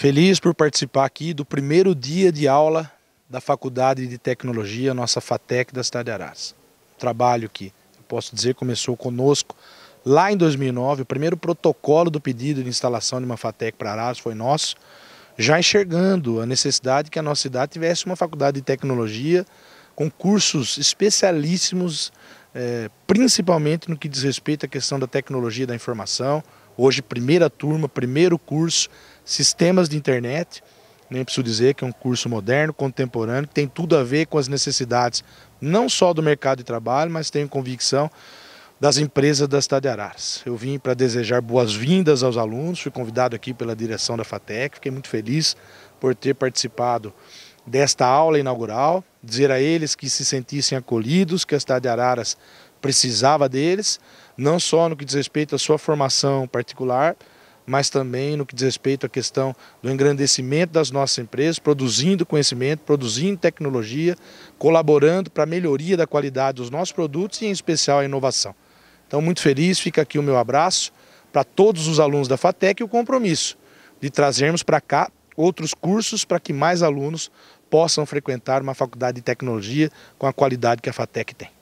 Feliz por participar aqui do primeiro dia de aula da Faculdade de Tecnologia, nossa FATEC da cidade de Arás. Um trabalho que, posso dizer, começou conosco lá em 2009. O primeiro protocolo do pedido de instalação de uma FATEC para Arás foi nosso, já enxergando a necessidade que a nossa cidade tivesse uma faculdade de tecnologia com cursos especialíssimos, é, principalmente no que diz respeito à questão da tecnologia da informação. Hoje, primeira turma, primeiro curso, sistemas de internet, nem preciso dizer que é um curso moderno, contemporâneo, que tem tudo a ver com as necessidades não só do mercado de trabalho, mas tenho convicção das empresas da cidade de Araras. Eu vim para desejar boas-vindas aos alunos, fui convidado aqui pela direção da FATEC, fiquei muito feliz por ter participado desta aula inaugural, dizer a eles que se sentissem acolhidos, que a cidade de Araras precisava deles, não só no que diz respeito à sua formação particular, mas também no que diz respeito à questão do engrandecimento das nossas empresas, produzindo conhecimento, produzindo tecnologia, colaborando para a melhoria da qualidade dos nossos produtos e, em especial, a inovação. Então, muito feliz, fica aqui o meu abraço para todos os alunos da FATEC e o compromisso de trazermos para cá outros cursos para que mais alunos possam frequentar uma faculdade de tecnologia com a qualidade que a FATEC tem.